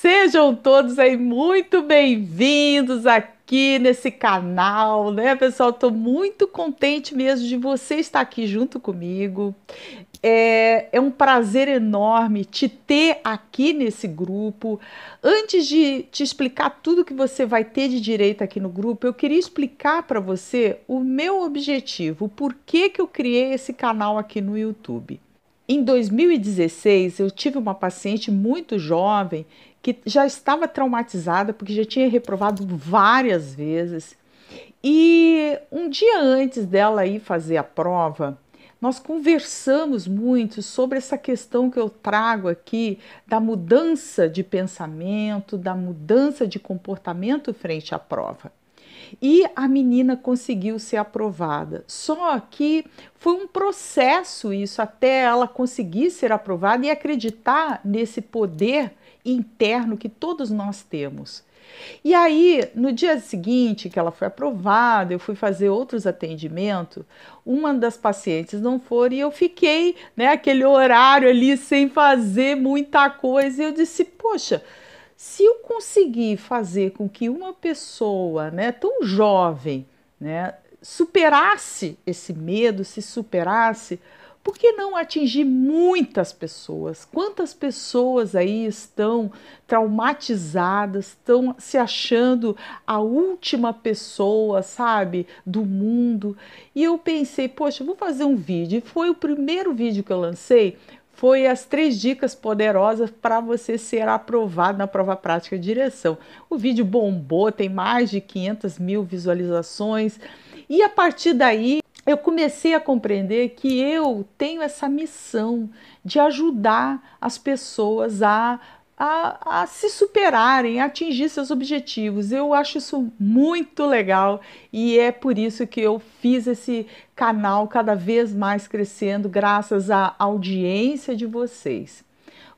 Sejam todos aí muito bem-vindos aqui nesse canal, né, pessoal? Tô muito contente mesmo de você estar aqui junto comigo. É, é um prazer enorme te ter aqui nesse grupo. Antes de te explicar tudo que você vai ter de direito aqui no grupo, eu queria explicar para você o meu objetivo, por que que eu criei esse canal aqui no YouTube. Em 2016, eu tive uma paciente muito jovem que já estava traumatizada porque já tinha reprovado várias vezes. E um dia antes dela ir fazer a prova, nós conversamos muito sobre essa questão que eu trago aqui da mudança de pensamento, da mudança de comportamento frente à prova. E a menina conseguiu ser aprovada. Só que foi um processo isso até ela conseguir ser aprovada e acreditar nesse poder interno que todos nós temos. E aí, no dia seguinte que ela foi aprovada, eu fui fazer outros atendimentos, uma das pacientes não foi e eu fiquei, né, aquele horário ali sem fazer muita coisa, e eu disse: "Poxa, se eu conseguir fazer com que uma pessoa, né, tão jovem, né, superasse esse medo, se superasse, por que não atingir muitas pessoas? Quantas pessoas aí estão traumatizadas, estão se achando a última pessoa, sabe, do mundo? E eu pensei, poxa, vou fazer um vídeo. E foi o primeiro vídeo que eu lancei. Foi as três dicas poderosas para você ser aprovado na prova prática de direção. O vídeo bombou, tem mais de 500 mil visualizações. E a partir daí, eu comecei a compreender que eu tenho essa missão de ajudar as pessoas a, a, a se superarem, a atingir seus objetivos. Eu acho isso muito legal e é por isso que eu fiz esse canal cada vez mais crescendo, graças à audiência de vocês.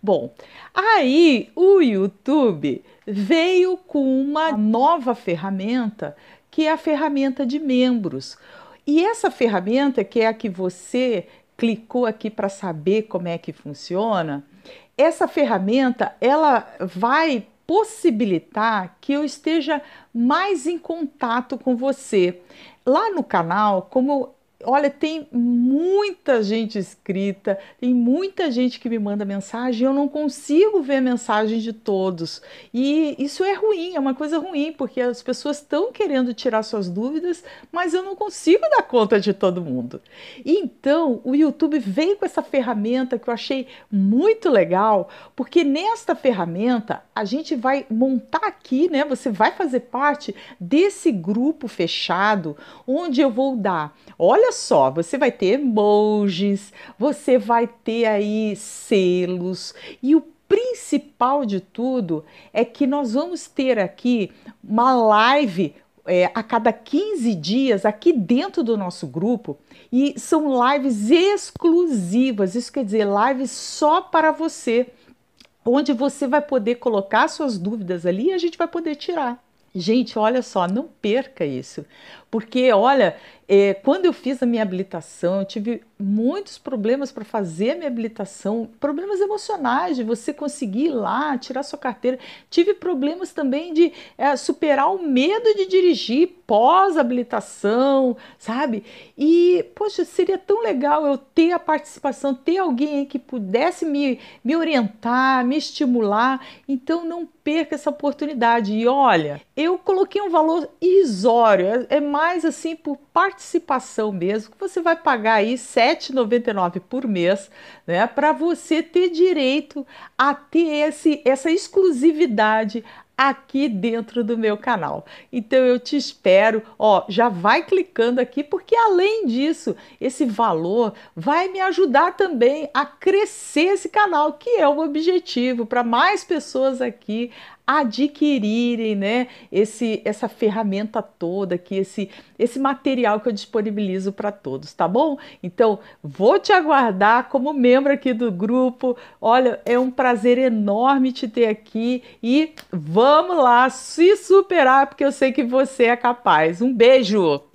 Bom, aí o YouTube veio com uma nova ferramenta que é a ferramenta de membros. E essa ferramenta, que é a que você clicou aqui para saber como é que funciona, essa ferramenta ela vai possibilitar que eu esteja mais em contato com você. Lá no canal, como Olha, tem muita gente escrita, tem muita gente que me manda mensagem, eu não consigo ver a mensagem de todos. E isso é ruim, é uma coisa ruim, porque as pessoas estão querendo tirar suas dúvidas, mas eu não consigo dar conta de todo mundo. E então, o YouTube veio com essa ferramenta que eu achei muito legal, porque nesta ferramenta a gente vai montar aqui, né? Você vai fazer parte desse grupo fechado onde eu vou dar. Olha olha só, você vai ter emojis, você vai ter aí selos e o principal de tudo é que nós vamos ter aqui uma live é, a cada 15 dias aqui dentro do nosso grupo e são lives exclusivas, isso quer dizer, lives só para você, onde você vai poder colocar suas dúvidas ali e a gente vai poder tirar. Gente, olha só, não perca isso, porque olha, é, quando eu fiz a minha habilitação, eu tive muitos problemas para fazer a minha habilitação, problemas emocionais de você conseguir ir lá, tirar sua carteira. Tive problemas também de é, superar o medo de dirigir pós-habilitação, sabe? E, poxa, seria tão legal eu ter a participação, ter alguém que pudesse me, me orientar, me estimular. Então, não perca essa oportunidade. E olha, eu coloquei um valor irrisório, é, é mais assim por parte participação mesmo, que você vai pagar aí R$ 7,99 por mês, né, para você ter direito a ter esse, essa exclusividade aqui dentro do meu canal. Então eu te espero, ó, já vai clicando aqui porque além disso, esse valor vai me ajudar também a crescer esse canal, que é o objetivo para mais pessoas aqui adquirirem né, esse, essa ferramenta toda aqui, esse, esse material que eu disponibilizo para todos, tá bom? Então, vou te aguardar como membro aqui do grupo. Olha, é um prazer enorme te ter aqui e vamos lá se superar, porque eu sei que você é capaz. Um beijo!